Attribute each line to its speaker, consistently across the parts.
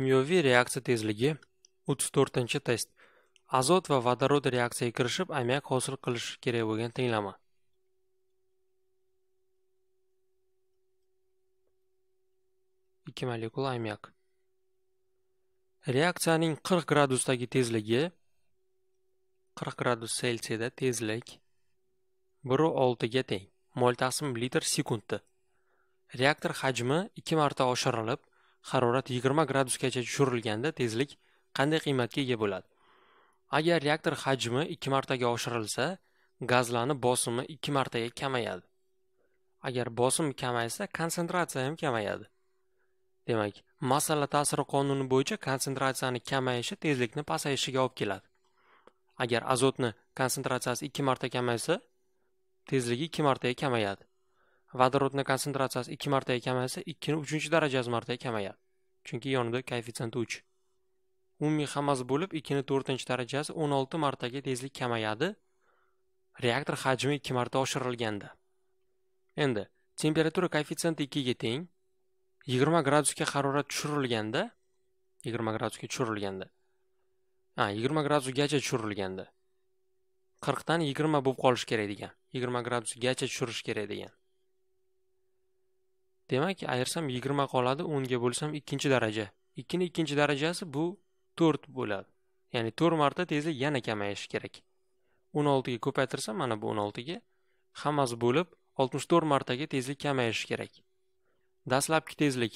Speaker 1: kimyoviy reaksiya tezligi 34 test azot va vodorod reaksiyaga kirishib ammiak hosil qilish kerak bo'lgan tenglama ikki molekula ammiak reaksiyaning 40 gradusdagi tezligi 40 gradus selsiyada tezlik 1.6 ga teng mol taqsim litr sekundda reaktor hajmi 2 marta oshirilib harorat 20 gradusgacha tushirilganda tezlik qanday qiymatga ega bo'ladi agar reaktor hajmi 2 martaga oshirilsa gazlarning bosimi 2 martaga kamayadi agar bosim kamaysa konsentratsiya ham kamayadi demak masala ta'siri qonuni bo'yicha konsentratsiyani kamayishi tezlikni pasayishiga olib keladi agar azotni konsentratsiyasi 2 marta kamaysa tezligi 2 martaga kamayadi vodorodni konsentratsiyasi ikki martaga kamaysa ikkini uchinchi darajasi martaga kamayadi chunki yonida koeffitsient uch umumiy hammasi bo'lib ikkini to'rtinchi darajasi o'n olti martaga tezlik kamayadi reaktor hajmi ikki marta oshirilganda endi temperatura koeffitsienti ikkiga teng yigirma gradusga harorat tushirilganda yigirma gradusga tushirilganda a yigirma gradusgacha tushirilganda qirqdan yigirma bo'lib qolishi kerak degan yigirma gradusgacha tushirish kerak degan demak ayirsam yigirma qoladi o'nga bo'lsam ikkinchi daraja ikkini ikkinchi darajasi bu to'rt bo'ladi ya'ni to'rt marta tezlik yana kamayishi kerak o'n oltiga ko'paytirsam mana bu o'n oltiga hammasi bo'lib oltmish to'rt martaga tezlik kamayishi kerak dastlabki tezlik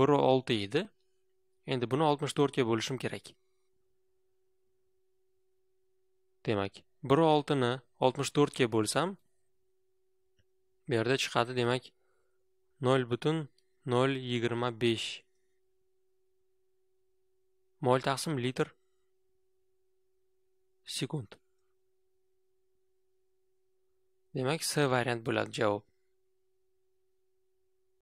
Speaker 1: bir olti edi endi buni oltmish to'rtga bo'lishim kerak demak bir oltini oltmish to'rtga bo'lsam bu yerda chiqadi demak 0,025 butun nol yigirma besh mol taqsim litr sekund demak s variant bo'ladi javob